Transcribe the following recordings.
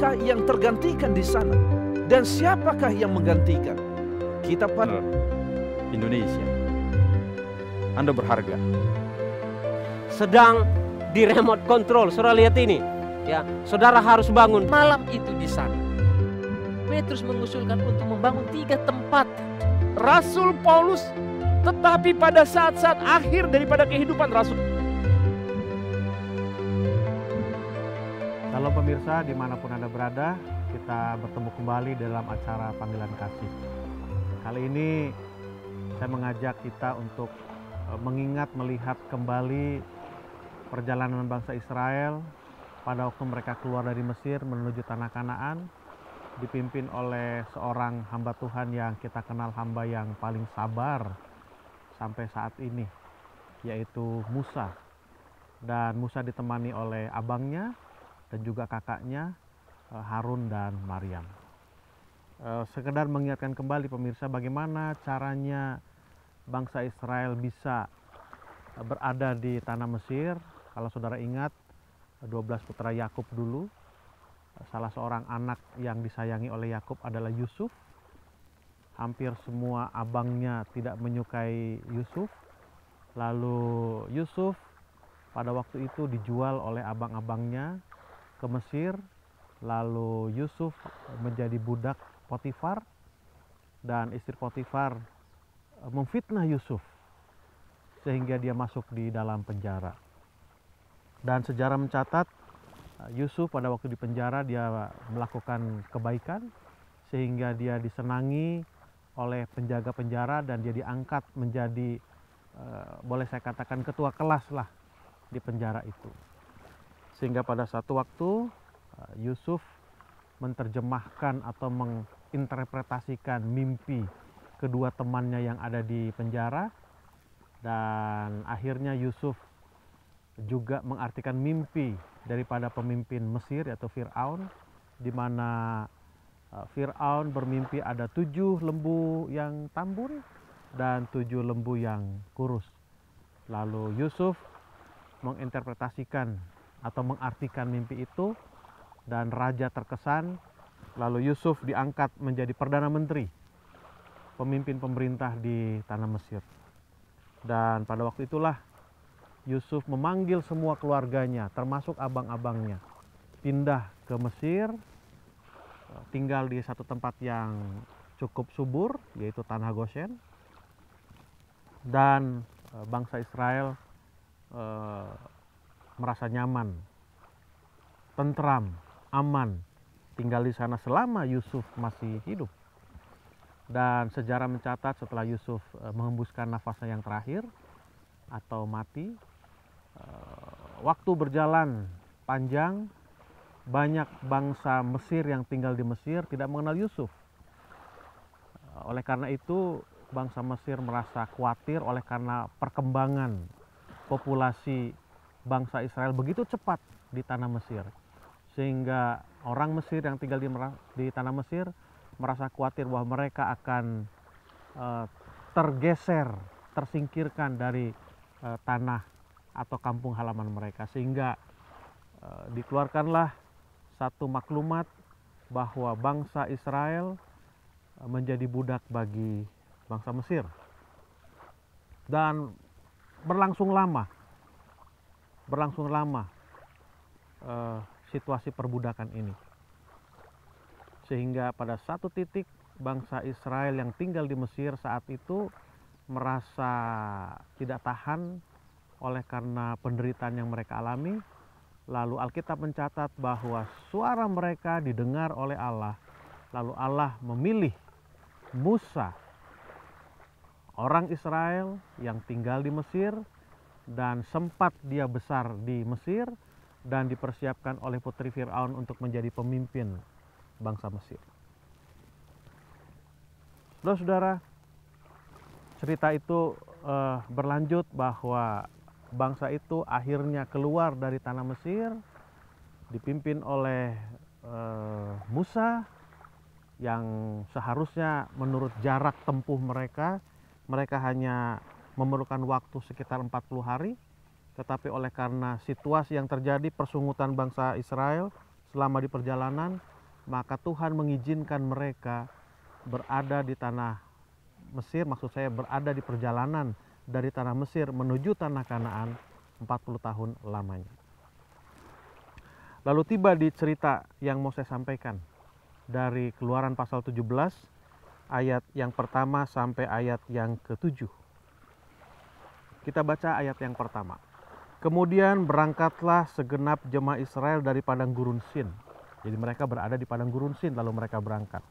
siapakah yang tergantikan di sana? Dan siapakah yang menggantikan? Kita pada Indonesia. Anda berharga. Sedang di remote control. Saudara lihat ini. Ya, saudara harus bangun malam itu di sana. Petrus mengusulkan untuk membangun tiga tempat. Rasul Paulus tetapi pada saat-saat akhir daripada kehidupan Rasul pemirsa dimanapun Anda berada, kita bertemu kembali dalam acara Panggilan Kasih. Kali ini saya mengajak kita untuk e, mengingat, melihat kembali perjalanan bangsa Israel pada waktu mereka keluar dari Mesir menuju Tanah Kanaan, dipimpin oleh seorang hamba Tuhan yang kita kenal hamba yang paling sabar sampai saat ini, yaitu Musa. Dan Musa ditemani oleh abangnya, dan juga kakaknya eh, Harun dan Maryam. Eh, sekedar mengingatkan kembali pemirsa bagaimana caranya bangsa Israel bisa eh, berada di tanah Mesir. Kalau saudara ingat 12 putra Yakub dulu, salah seorang anak yang disayangi oleh Yakub adalah Yusuf. Hampir semua abangnya tidak menyukai Yusuf. Lalu Yusuf pada waktu itu dijual oleh abang-abangnya ke Mesir, lalu Yusuf menjadi budak Potifar dan istri Potifar eh, memfitnah Yusuf sehingga dia masuk di dalam penjara. Dan sejarah mencatat eh, Yusuf pada waktu di penjara dia melakukan kebaikan sehingga dia disenangi oleh penjaga penjara dan dia diangkat menjadi eh, boleh saya katakan ketua kelas lah di penjara itu. Sehingga pada satu waktu eh, Yusuf menerjemahkan atau menginterpretasikan mimpi kedua temannya yang ada di penjara dan akhirnya Yusuf juga mengartikan mimpi daripada pemimpin Mesir yaitu Fir'aun di mana eh, Fir'aun bermimpi ada tujuh lembu yang tambun dan tujuh lembu yang kurus. Lalu Yusuf menginterpretasikan atau mengartikan mimpi itu dan raja terkesan lalu Yusuf diangkat menjadi perdana menteri pemimpin pemerintah di tanah Mesir. Dan pada waktu itulah Yusuf memanggil semua keluarganya termasuk abang-abangnya pindah ke Mesir eh, tinggal di satu tempat yang cukup subur yaitu tanah Goshen dan eh, bangsa Israel eh, merasa nyaman, tentram, aman, tinggal di sana selama Yusuf masih hidup. Dan sejarah mencatat setelah Yusuf e, mengembuskan nafasnya yang terakhir atau mati, e, waktu berjalan panjang, banyak bangsa Mesir yang tinggal di Mesir tidak mengenal Yusuf. E, oleh karena itu, bangsa Mesir merasa khawatir oleh karena perkembangan populasi bangsa Israel begitu cepat di tanah Mesir. Sehingga orang Mesir yang tinggal di, di tanah Mesir merasa khawatir bahwa mereka akan e, tergeser, tersingkirkan dari e, tanah atau kampung halaman mereka. Sehingga e, dikeluarkanlah satu maklumat bahwa bangsa Israel menjadi budak bagi bangsa Mesir. Dan berlangsung lama berlangsung lama eh, situasi perbudakan ini. Sehingga pada satu titik bangsa Israel yang tinggal di Mesir saat itu merasa tidak tahan oleh karena penderitaan yang mereka alami. Lalu Alkitab mencatat bahwa suara mereka didengar oleh Allah. Lalu Allah memilih Musa, orang Israel yang tinggal di Mesir, dan sempat dia besar di Mesir dan dipersiapkan oleh putri Firaun untuk menjadi pemimpin bangsa Mesir. Saudara-saudara, cerita itu eh, berlanjut bahwa bangsa itu akhirnya keluar dari tanah Mesir dipimpin oleh eh, Musa yang seharusnya menurut jarak tempuh mereka mereka hanya memerlukan waktu sekitar 40 hari, tetapi oleh karena situasi yang terjadi persungutan bangsa Israel selama di perjalanan, maka Tuhan mengizinkan mereka berada di tanah Mesir, maksud saya berada di perjalanan dari tanah Mesir menuju tanah Kanaan 40 tahun lamanya. Lalu tiba di cerita yang mau saya sampaikan dari Keluaran pasal 17 ayat yang pertama sampai ayat yang ketujuh. Kita baca ayat yang pertama. Kemudian berangkatlah segenap jemaah Israel dari padang gurun Sin. Jadi mereka berada di padang gurun Sin lalu mereka berangkat.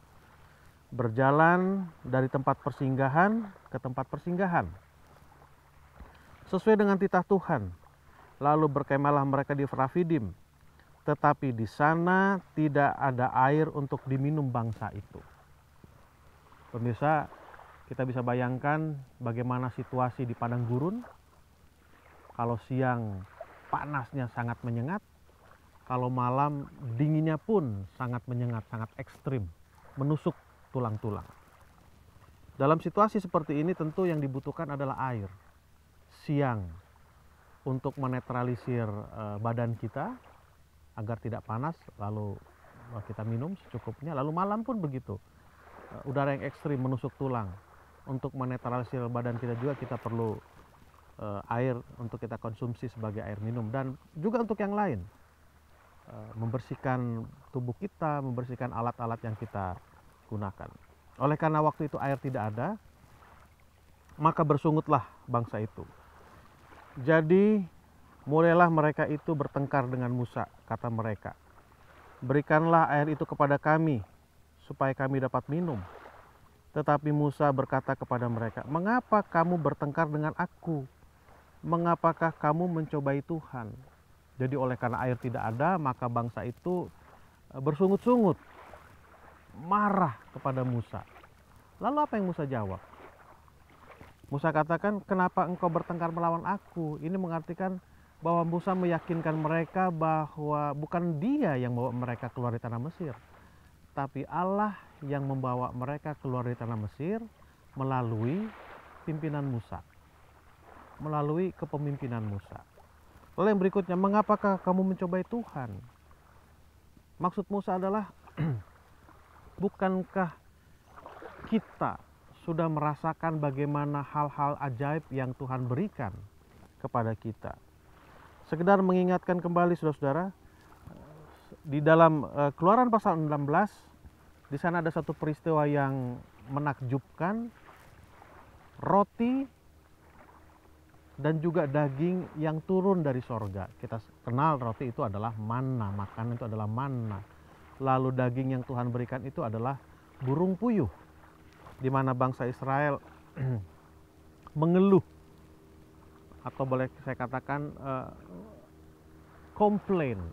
Berjalan dari tempat persinggahan ke tempat persinggahan. Sesuai dengan titah Tuhan. Lalu berkemahlah mereka di Frafidim. Tetapi di sana tidak ada air untuk diminum bangsa itu. Pemirsa, kita bisa bayangkan bagaimana situasi di padang gurun. Kalau siang panasnya sangat menyengat, kalau malam dinginnya pun sangat menyengat, sangat ekstrim, menusuk tulang-tulang. Dalam situasi seperti ini tentu yang dibutuhkan adalah air siang untuk menetralisir eh, badan kita agar tidak panas lalu eh, kita minum secukupnya lalu malam pun begitu eh, udara yang ekstrim menusuk tulang untuk menetralisir badan kita juga kita perlu e, air untuk kita konsumsi sebagai air minum dan juga untuk yang lain e, membersihkan tubuh kita membersihkan alat-alat yang kita gunakan oleh karena waktu itu air tidak ada maka bersungutlah bangsa itu jadi mulailah mereka itu bertengkar dengan Musa kata mereka berikanlah air itu kepada kami supaya kami dapat minum tetapi Musa berkata kepada mereka, "Mengapa kamu bertengkar dengan aku? Mengapakah kamu mencobai Tuhan?" Jadi oleh karena air tidak ada, maka bangsa itu eh, bersungut-sungut, marah kepada Musa. Lalu apa yang Musa jawab? Musa katakan, "Kenapa engkau bertengkar melawan aku?" Ini mengartikan bahwa Musa meyakinkan mereka bahwa bukan dia yang membawa mereka keluar dari tanah Mesir, tapi Allah yang membawa mereka keluar dari tanah Mesir melalui pimpinan Musa. Melalui kepemimpinan Musa. Lalu yang berikutnya, mengapakah kamu mencobai Tuhan? Maksud Musa adalah bukankah kita sudah merasakan bagaimana hal-hal ajaib yang Tuhan berikan kepada kita? Sekedar mengingatkan kembali saudara-saudara, di dalam eh, Keluaran pasal 16 di sana ada satu peristiwa yang menakjubkan. Roti dan juga daging yang turun dari sorga. Kita kenal roti itu adalah mana, makanan itu adalah mana. Lalu daging yang Tuhan berikan itu adalah burung puyuh. Di mana bangsa Israel mengeluh atau boleh saya katakan eh, komplain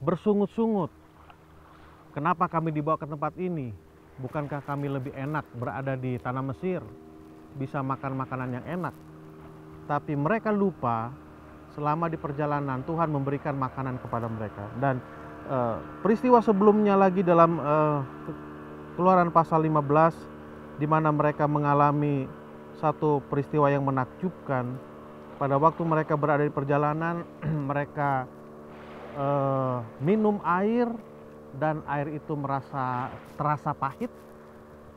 bersungut-sungut Kenapa kami dibawa ke tempat ini? Bukankah kami lebih enak berada di tanah Mesir, bisa makan makanan yang enak? Tapi mereka lupa selama di perjalanan Tuhan memberikan makanan kepada mereka. Dan eh, peristiwa sebelumnya lagi dalam eh, Keluaran pasal 15 di mana mereka mengalami satu peristiwa yang menakjubkan. Pada waktu mereka berada di perjalanan, mereka eh, minum air dan air itu merasa terasa pahit.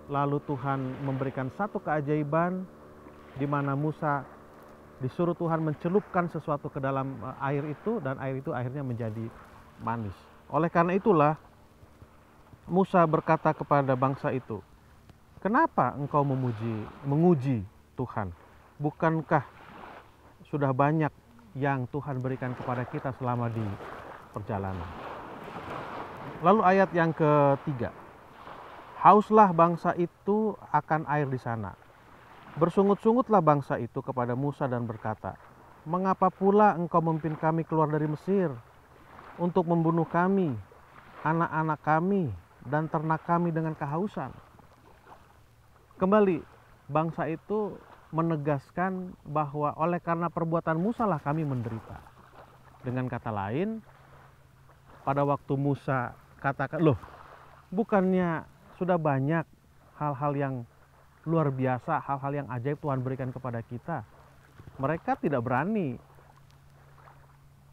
Lalu Tuhan memberikan satu keajaiban di mana Musa disuruh Tuhan mencelupkan sesuatu ke dalam eh, air itu dan air itu akhirnya menjadi manis. Oleh karena itulah Musa berkata kepada bangsa itu, "Kenapa engkau memuji menguji Tuhan? Bukankah sudah banyak yang Tuhan berikan kepada kita selama di perjalanan?" Lalu ayat yang ketiga. Hauslah bangsa itu akan air di sana. Bersungut-sungutlah bangsa itu kepada Musa dan berkata, Mengapa pula engkau memimpin kami keluar dari Mesir untuk membunuh kami, anak-anak kami, dan ternak kami dengan kehausan? Kembali, bangsa itu menegaskan bahwa oleh karena perbuatan Musa lah kami menderita. Dengan kata lain, pada waktu Musa katakan, loh bukannya sudah banyak hal-hal yang luar biasa, hal-hal yang ajaib Tuhan berikan kepada kita. Mereka tidak berani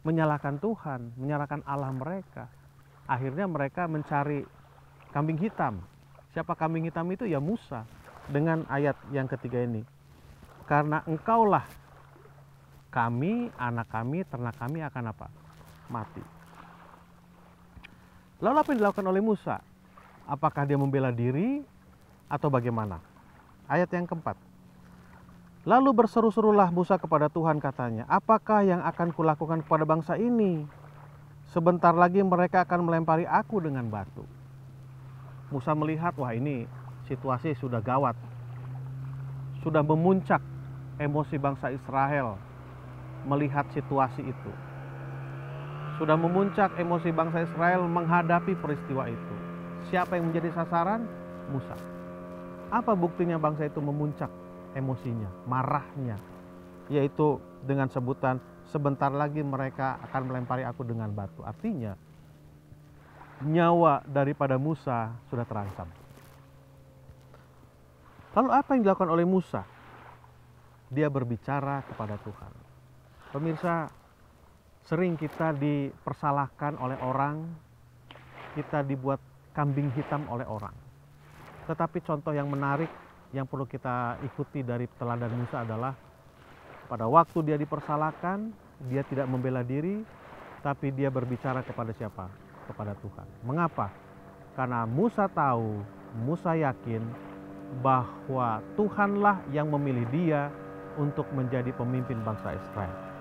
menyalahkan Tuhan, menyalahkan Allah mereka. Akhirnya mereka mencari kambing hitam. Siapa kambing hitam itu? Ya Musa. Dengan ayat yang ketiga ini. Karena engkaulah kami, anak kami, ternak kami akan apa? Mati. Lalu apa yang dilakukan oleh Musa? Apakah dia membela diri atau bagaimana? Ayat yang keempat. Lalu berseru-serulah Musa kepada Tuhan katanya, apakah yang akan kulakukan kepada bangsa ini? Sebentar lagi mereka akan melempari aku dengan batu. Musa melihat, wah ini situasi sudah gawat. Sudah memuncak emosi bangsa Israel melihat situasi itu. Sudah memuncak emosi bangsa Israel menghadapi peristiwa itu. Siapa yang menjadi sasaran? Musa. Apa buktinya bangsa itu memuncak emosinya, marahnya? Yaitu dengan sebutan sebentar lagi mereka akan melempari aku dengan batu. Artinya nyawa daripada Musa sudah terancam. Lalu apa yang dilakukan oleh Musa? Dia berbicara kepada Tuhan. Pemirsa, sering kita dipersalahkan oleh orang, kita dibuat kambing hitam oleh orang. Tetapi contoh yang menarik yang perlu kita ikuti dari teladan Musa adalah pada waktu dia dipersalahkan, dia tidak membela diri, tapi dia berbicara kepada siapa? Kepada Tuhan. Mengapa? Karena Musa tahu, Musa yakin bahwa Tuhanlah yang memilih dia untuk menjadi pemimpin bangsa Israel.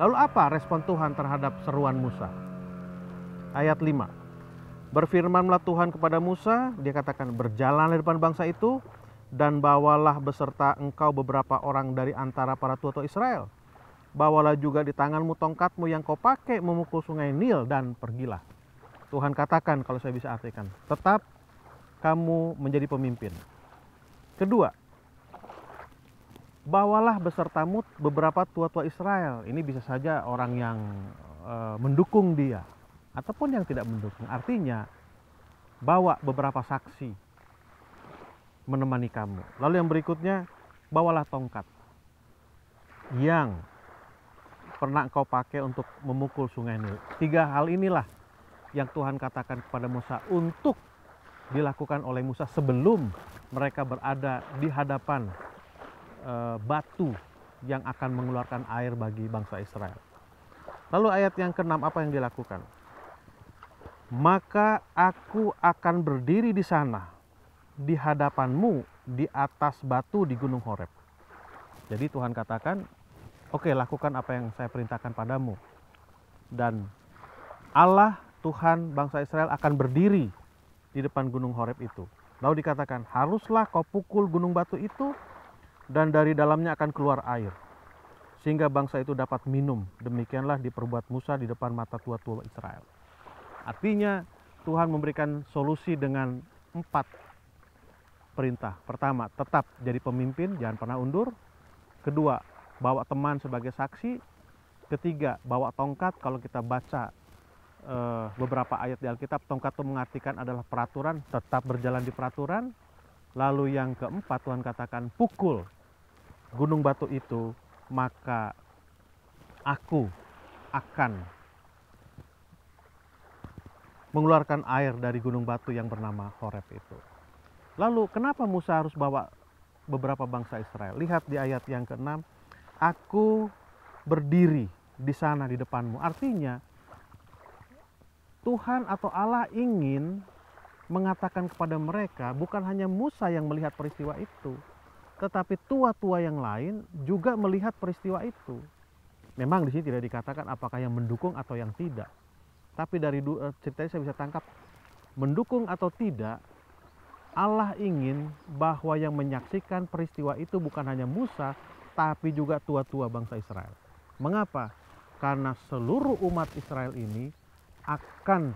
Lalu apa respon Tuhan terhadap seruan Musa? Ayat 5. Berfirmanlah Tuhan kepada Musa, dia katakan berjalan di depan bangsa itu dan bawalah beserta engkau beberapa orang dari antara para tua-tua Israel. Bawalah juga di tanganmu tongkatmu yang kau pakai memukul sungai Nil dan pergilah. Tuhan katakan kalau saya bisa artikan, tetap kamu menjadi pemimpin. Kedua, bawalah besertamu beberapa tua-tua Israel. Ini bisa saja orang yang e, mendukung dia ataupun yang tidak mendukung. Artinya bawa beberapa saksi menemani kamu. Lalu yang berikutnya bawalah tongkat yang pernah kau pakai untuk memukul sungai ini. Tiga hal inilah yang Tuhan katakan kepada Musa untuk dilakukan oleh Musa sebelum mereka berada di hadapan Eh, batu yang akan mengeluarkan air bagi bangsa Israel. Lalu ayat yang keenam apa yang dilakukan? Maka aku akan berdiri di sana di hadapanmu di atas batu di gunung Horeb. Jadi Tuhan katakan, "Oke, okay, lakukan apa yang saya perintahkan padamu." Dan Allah Tuhan bangsa Israel akan berdiri di depan gunung Horeb itu. Lalu dikatakan, "Haruslah kau pukul gunung batu itu dan dari dalamnya akan keluar air sehingga bangsa itu dapat minum. Demikianlah diperbuat Musa di depan mata tua-tua Israel. Artinya Tuhan memberikan solusi dengan empat perintah. Pertama, tetap jadi pemimpin, jangan pernah undur. Kedua, bawa teman sebagai saksi. Ketiga, bawa tongkat. Kalau kita baca eh, beberapa ayat di Alkitab, tongkat itu mengartikan adalah peraturan, tetap berjalan di peraturan. Lalu yang keempat Tuhan katakan pukul gunung batu itu maka aku akan mengeluarkan air dari gunung batu yang bernama Horeb itu. Lalu kenapa Musa harus bawa beberapa bangsa Israel? Lihat di ayat yang ke-6, aku berdiri di sana di depanmu. Artinya Tuhan atau Allah ingin mengatakan kepada mereka bukan hanya Musa yang melihat peristiwa itu, tetapi tua-tua yang lain juga melihat peristiwa itu. Memang di sini tidak dikatakan apakah yang mendukung atau yang tidak. Tapi dari eh, ceritanya saya bisa tangkap mendukung atau tidak Allah ingin bahwa yang menyaksikan peristiwa itu bukan hanya Musa tapi juga tua-tua bangsa Israel. Mengapa? Karena seluruh umat Israel ini akan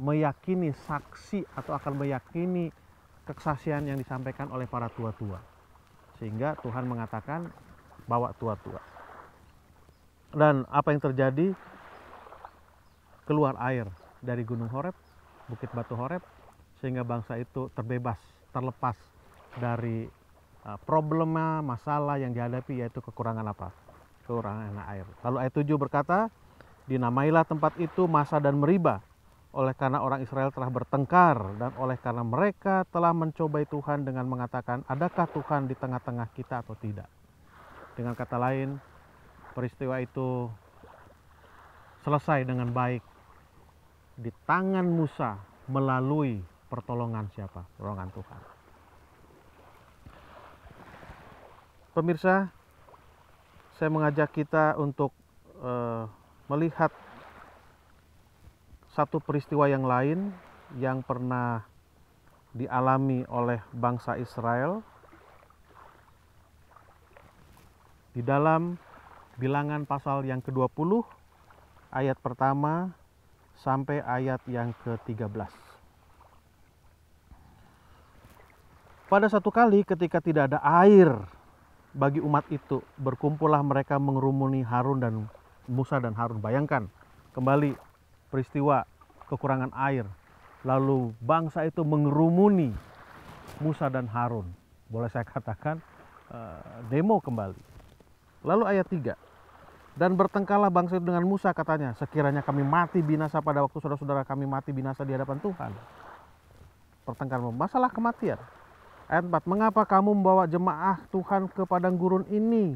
meyakini saksi atau akan meyakini kesaksian yang disampaikan oleh para tua-tua. Sehingga Tuhan mengatakan bawa tua-tua. Dan apa yang terjadi? Keluar air dari Gunung Horeb, Bukit Batu Horeb, sehingga bangsa itu terbebas, terlepas dari e, problema, masalah yang dihadapi yaitu kekurangan apa? Kekurangan air. Lalu ayat 7 berkata, Dinamailah tempat itu Masa dan Meriba, oleh karena orang Israel telah bertengkar dan oleh karena mereka telah mencobai Tuhan dengan mengatakan adakah Tuhan di tengah-tengah kita atau tidak. Dengan kata lain, peristiwa itu selesai dengan baik di tangan Musa melalui pertolongan siapa? Pertolongan Tuhan. Pemirsa, saya mengajak kita untuk uh, melihat satu peristiwa yang lain yang pernah dialami oleh bangsa Israel di dalam bilangan pasal yang ke-20 ayat pertama sampai ayat yang ke-13. Pada satu kali ketika tidak ada air bagi umat itu, berkumpullah mereka mengerumuni Harun dan Musa dan Harun. Bayangkan kembali peristiwa kekurangan air. Lalu bangsa itu mengerumuni Musa dan Harun. Boleh saya katakan eh, demo kembali. Lalu ayat 3. Dan bertengkarlah bangsa itu dengan Musa katanya, sekiranya kami mati binasa pada waktu saudara-saudara kami mati binasa di hadapan Tuhan. Pertengkaran masalah kematian. Ayat 4, mengapa kamu membawa jemaah Tuhan ke padang gurun ini?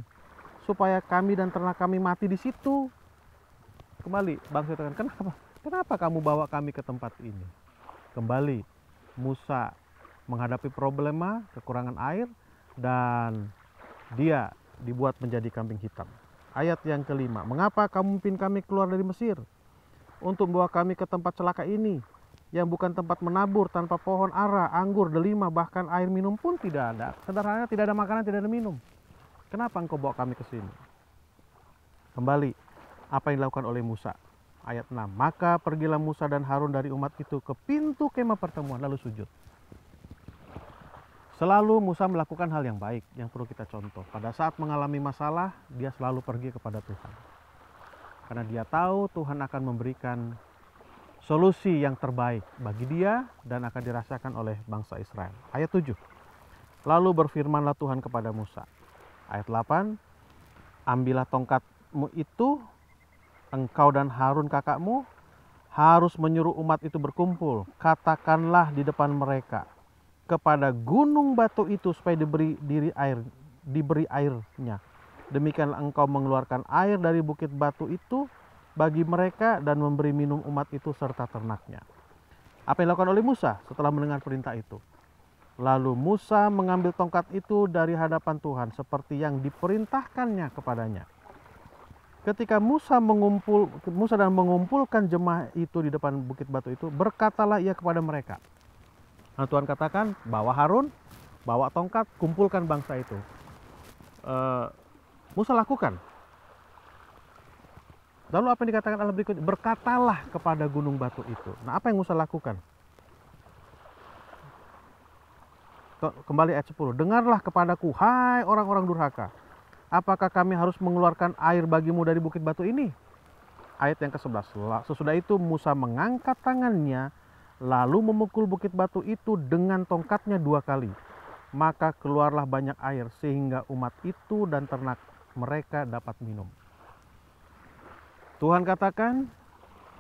Supaya kami dan ternak kami mati di situ. Kembali, bangsa itu kenapa? Kenapa kamu bawa kami ke tempat ini? Kembali, Musa menghadapi problema kekurangan air dan dia dibuat menjadi kambing hitam. Ayat yang kelima, mengapa kamu pimpin kami keluar dari Mesir? Untuk membawa kami ke tempat celaka ini, yang bukan tempat menabur tanpa pohon ara, anggur, delima, bahkan air minum pun tidak ada. Sederhananya tidak ada makanan, tidak ada minum. Kenapa engkau bawa kami ke sini? Kembali, apa yang dilakukan oleh Musa? Ayat 6. Maka pergilah Musa dan Harun dari umat itu ke pintu kemah pertemuan lalu sujud. Selalu Musa melakukan hal yang baik yang perlu kita contoh. Pada saat mengalami masalah, dia selalu pergi kepada Tuhan. Karena dia tahu Tuhan akan memberikan solusi yang terbaik bagi dia dan akan dirasakan oleh bangsa Israel. Ayat 7. Lalu berfirmanlah Tuhan kepada Musa. Ayat 8. Ambillah tongkatmu itu engkau dan Harun kakakmu harus menyuruh umat itu berkumpul. Katakanlah di depan mereka kepada gunung batu itu supaya diberi diri air, diberi airnya. Demikianlah engkau mengeluarkan air dari bukit batu itu bagi mereka dan memberi minum umat itu serta ternaknya. Apa yang dilakukan oleh Musa setelah mendengar perintah itu? Lalu Musa mengambil tongkat itu dari hadapan Tuhan seperti yang diperintahkannya kepadanya ketika Musa mengumpul Musa dan mengumpulkan jemaah itu di depan bukit batu itu berkatalah ia kepada mereka nah, Tuhan katakan bawa Harun bawa tongkat kumpulkan bangsa itu e, Musa lakukan lalu apa yang dikatakan Allah berikutnya berkatalah kepada gunung batu itu nah apa yang Musa lakukan kembali ayat 10 dengarlah kepadaku hai orang-orang durhaka apakah kami harus mengeluarkan air bagimu dari bukit batu ini? Ayat yang ke-11. Sesudah itu Musa mengangkat tangannya lalu memukul bukit batu itu dengan tongkatnya dua kali. Maka keluarlah banyak air sehingga umat itu dan ternak mereka dapat minum. Tuhan katakan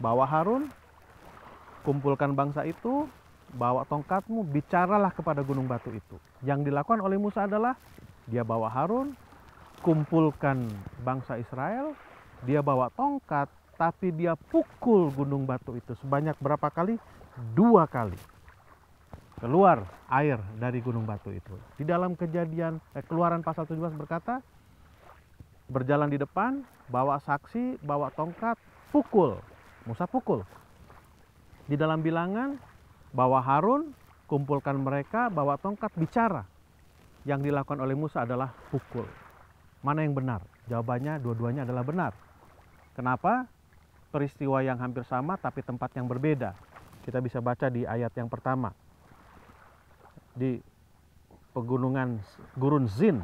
bahwa Harun kumpulkan bangsa itu, bawa tongkatmu, bicaralah kepada gunung batu itu. Yang dilakukan oleh Musa adalah dia bawa Harun, kumpulkan bangsa Israel, dia bawa tongkat, tapi dia pukul gunung batu itu sebanyak berapa kali? Dua kali. Keluar air dari gunung batu itu. Di dalam kejadian eh, keluaran pasal 17 berkata, berjalan di depan, bawa saksi, bawa tongkat, pukul. Musa pukul. Di dalam bilangan, bawa Harun, kumpulkan mereka, bawa tongkat, bicara. Yang dilakukan oleh Musa adalah pukul. Mana yang benar? Jawabannya dua-duanya adalah benar. Kenapa? Peristiwa yang hampir sama tapi tempat yang berbeda. Kita bisa baca di ayat yang pertama. Di pegunungan Gurun Zin,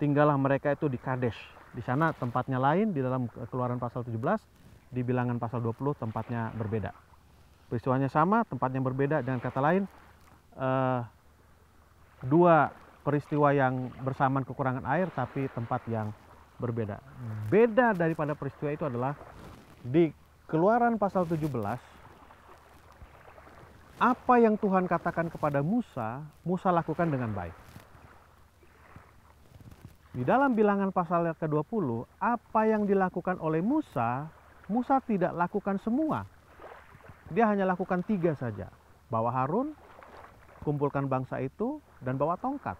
tinggallah mereka itu di Kadesh. Di sana tempatnya lain, di dalam keluaran pasal 17, di bilangan pasal 20 tempatnya berbeda. Peristiwanya sama, tempatnya berbeda. Dengan kata lain, eh, dua peristiwa yang bersamaan kekurangan air tapi tempat yang berbeda. Beda daripada peristiwa itu adalah di Keluaran pasal 17 apa yang Tuhan katakan kepada Musa, Musa lakukan dengan baik. Di dalam bilangan pasal ke-20, apa yang dilakukan oleh Musa, Musa tidak lakukan semua. Dia hanya lakukan tiga saja. Bawa Harun, kumpulkan bangsa itu, dan bawa tongkat.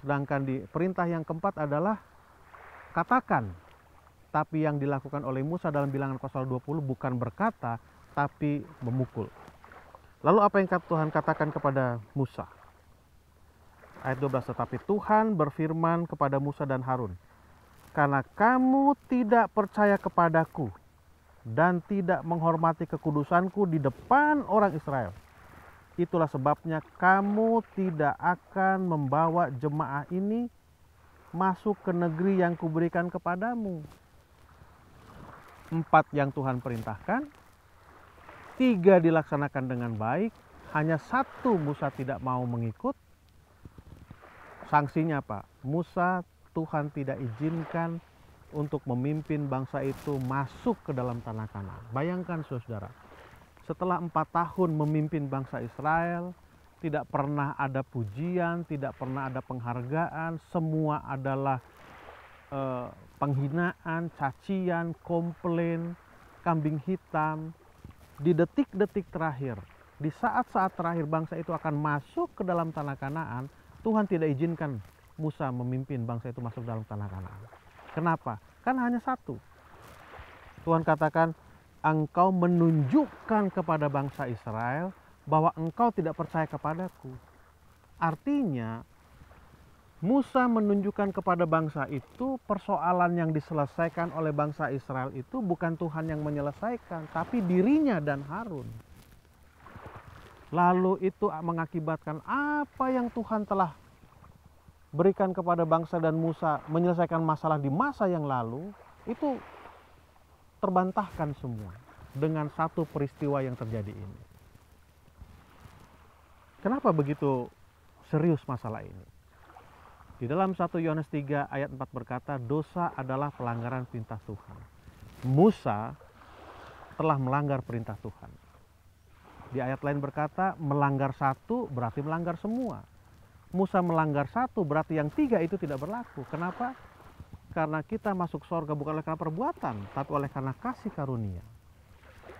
Sedangkan di perintah yang keempat adalah katakan. Tapi yang dilakukan oleh Musa dalam bilangan pasal 20 bukan berkata, tapi memukul. Lalu apa yang Tuhan katakan kepada Musa? Ayat 12, tetapi Tuhan berfirman kepada Musa dan Harun, karena kamu tidak percaya kepadaku dan tidak menghormati kekudusanku di depan orang Israel Itulah sebabnya kamu tidak akan membawa jemaah ini masuk ke negeri yang kuberikan kepadamu. Empat yang Tuhan perintahkan, tiga dilaksanakan dengan baik, hanya satu Musa tidak mau mengikut. Sanksinya apa? Musa Tuhan tidak izinkan untuk memimpin bangsa itu masuk ke dalam tanah kanan. Bayangkan saudara, setelah empat tahun memimpin bangsa Israel, tidak pernah ada pujian, tidak pernah ada penghargaan, semua adalah eh, penghinaan, cacian, komplain, kambing hitam. Di detik-detik terakhir, di saat-saat terakhir bangsa itu akan masuk ke dalam tanah Kanaan, Tuhan tidak izinkan Musa memimpin bangsa itu masuk dalam tanah Kanaan. Kenapa? Kan hanya satu. Tuhan katakan, engkau menunjukkan kepada bangsa Israel bahwa engkau tidak percaya kepadaku. Artinya, Musa menunjukkan kepada bangsa itu persoalan yang diselesaikan oleh bangsa Israel itu bukan Tuhan yang menyelesaikan, tapi dirinya dan Harun. Lalu itu mengakibatkan apa yang Tuhan telah berikan kepada bangsa dan Musa menyelesaikan masalah di masa yang lalu, itu terbantahkan semua dengan satu peristiwa yang terjadi ini. Kenapa begitu serius masalah ini? Di dalam 1 Yohanes 3 ayat 4 berkata, dosa adalah pelanggaran perintah Tuhan. Musa telah melanggar perintah Tuhan. Di ayat lain berkata, melanggar satu berarti melanggar semua. Musa melanggar satu berarti yang tiga itu tidak berlaku. Kenapa? karena kita masuk surga bukan oleh karena perbuatan, tapi oleh karena kasih karunia.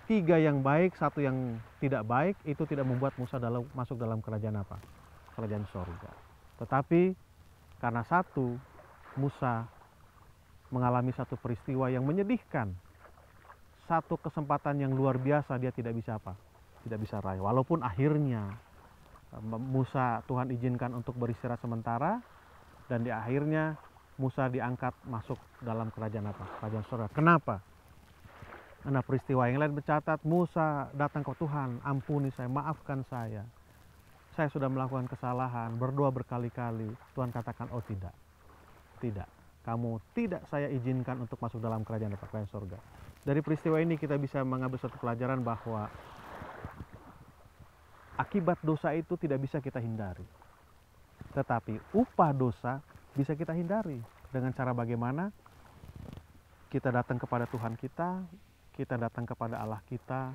Tiga yang baik, satu yang tidak baik, itu tidak membuat Musa dalam, masuk dalam kerajaan apa? Kerajaan surga. Tetapi karena satu, Musa mengalami satu peristiwa yang menyedihkan. Satu kesempatan yang luar biasa dia tidak bisa apa? Tidak bisa raih. Walaupun akhirnya eh, Musa Tuhan izinkan untuk beristirahat sementara dan di akhirnya Musa diangkat masuk dalam kerajaan apa? Kerajaan surga. Kenapa? Karena peristiwa yang lain mencatat Musa datang ke Tuhan, ampuni saya, maafkan saya. Saya sudah melakukan kesalahan, berdoa berkali-kali. Tuhan katakan, oh tidak, tidak. Kamu tidak saya izinkan untuk masuk dalam kerajaan apa? Kerajaan surga. Dari peristiwa ini kita bisa mengambil satu pelajaran bahwa akibat dosa itu tidak bisa kita hindari. Tetapi upah dosa bisa kita hindari dengan cara bagaimana kita datang kepada Tuhan kita, kita datang kepada Allah kita,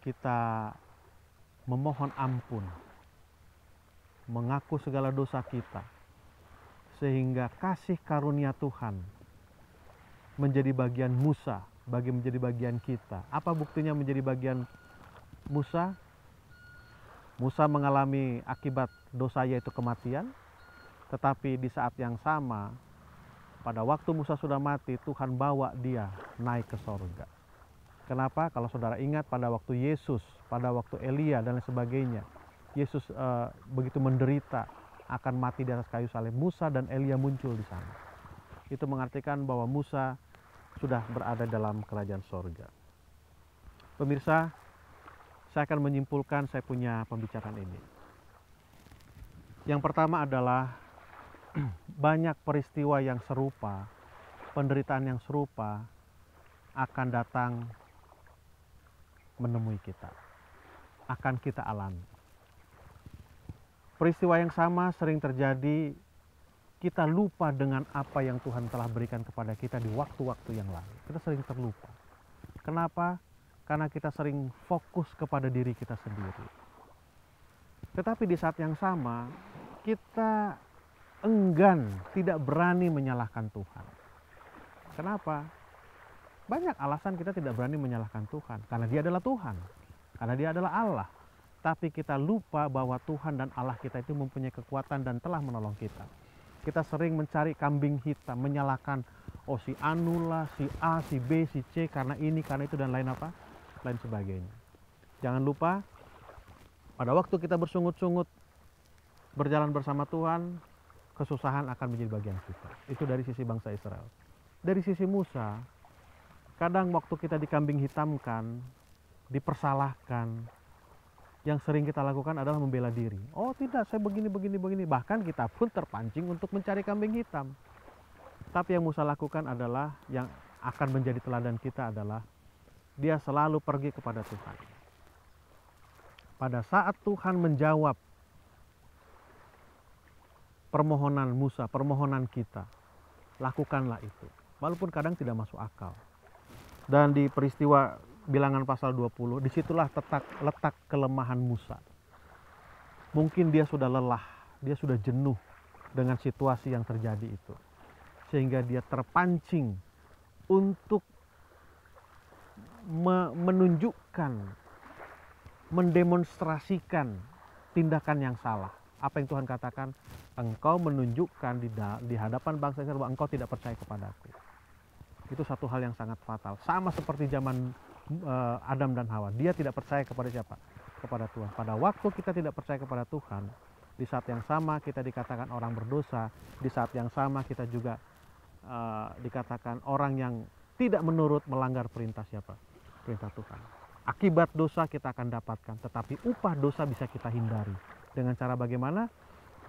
kita memohon ampun, mengaku segala dosa kita, sehingga kasih karunia Tuhan menjadi bagian Musa, bagi menjadi bagian kita. Apa buktinya menjadi bagian Musa? Musa mengalami akibat dosa yaitu kematian, tetapi di saat yang sama, pada waktu Musa sudah mati, Tuhan bawa dia naik ke sorga. Kenapa? Kalau saudara ingat pada waktu Yesus, pada waktu Elia dan lain sebagainya, Yesus e, begitu menderita akan mati di atas kayu salib. Musa dan Elia muncul di sana. Itu mengartikan bahwa Musa sudah berada dalam kerajaan sorga. Pemirsa, saya akan menyimpulkan saya punya pembicaraan ini. Yang pertama adalah banyak peristiwa yang serupa, penderitaan yang serupa akan datang menemui kita. Akan kita alami. Peristiwa yang sama sering terjadi kita lupa dengan apa yang Tuhan telah berikan kepada kita di waktu-waktu yang lalu. Kita sering terlupa. Kenapa? Karena kita sering fokus kepada diri kita sendiri. Tetapi di saat yang sama, kita enggan, tidak berani menyalahkan Tuhan. Kenapa? Banyak alasan kita tidak berani menyalahkan Tuhan karena Dia adalah Tuhan, karena Dia adalah Allah. Tapi kita lupa bahwa Tuhan dan Allah kita itu mempunyai kekuatan dan telah menolong kita. Kita sering mencari kambing hitam, menyalahkan oh si Anula, si A, si B, si C karena ini, karena itu dan lain apa? lain sebagainya. Jangan lupa pada waktu kita bersungut-sungut berjalan bersama Tuhan, kesusahan akan menjadi bagian kita. Itu dari sisi bangsa Israel. Dari sisi Musa, kadang waktu kita dikambing hitamkan, dipersalahkan, yang sering kita lakukan adalah membela diri. Oh tidak, saya begini, begini, begini. Bahkan kita pun terpancing untuk mencari kambing hitam. Tapi yang Musa lakukan adalah, yang akan menjadi teladan kita adalah, dia selalu pergi kepada Tuhan. Pada saat Tuhan menjawab permohonan Musa, permohonan kita. Lakukanlah itu. Walaupun kadang tidak masuk akal. Dan di peristiwa bilangan pasal 20, disitulah letak, letak kelemahan Musa. Mungkin dia sudah lelah, dia sudah jenuh dengan situasi yang terjadi itu. Sehingga dia terpancing untuk me menunjukkan, mendemonstrasikan tindakan yang salah apa yang Tuhan katakan, engkau menunjukkan di, di hadapan bangsa Israel bahwa engkau tidak percaya kepada aku. Itu satu hal yang sangat fatal. Sama seperti zaman uh, Adam dan Hawa, dia tidak percaya kepada siapa? Kepada Tuhan. Pada waktu kita tidak percaya kepada Tuhan, di saat yang sama kita dikatakan orang berdosa, di saat yang sama kita juga uh, dikatakan orang yang tidak menurut melanggar perintah siapa? Perintah Tuhan. Akibat dosa kita akan dapatkan, tetapi upah dosa bisa kita hindari dengan cara bagaimana?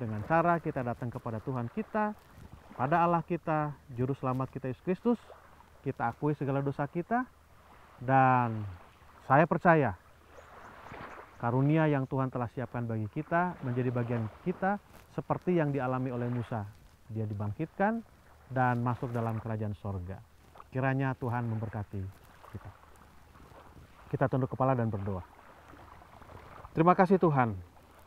Dengan cara kita datang kepada Tuhan kita, pada Allah kita, Juru Selamat kita Yesus Kristus, kita akui segala dosa kita, dan saya percaya karunia yang Tuhan telah siapkan bagi kita menjadi bagian kita seperti yang dialami oleh Musa. Dia dibangkitkan dan masuk dalam kerajaan sorga. Kiranya Tuhan memberkati kita. Kita tunduk kepala dan berdoa. Terima kasih Tuhan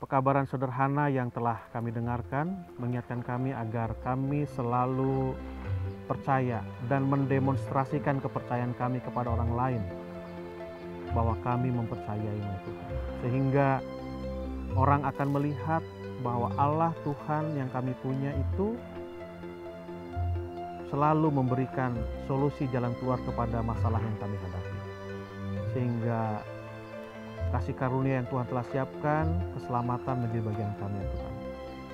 Pekabaran sederhana yang telah kami dengarkan mengingatkan kami agar kami selalu percaya dan mendemonstrasikan kepercayaan kami kepada orang lain bahwa kami mempercayainya Tuhan. Sehingga orang akan melihat bahwa Allah Tuhan yang kami punya itu selalu memberikan solusi jalan keluar kepada masalah yang kami hadapi. Sehingga kasih karunia yang Tuhan telah siapkan, keselamatan menjadi bagian kami ya Tuhan.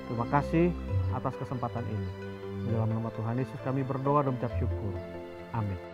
Terima kasih atas kesempatan ini. Dalam nama Tuhan Yesus kami berdoa dan mengucap syukur. Amin.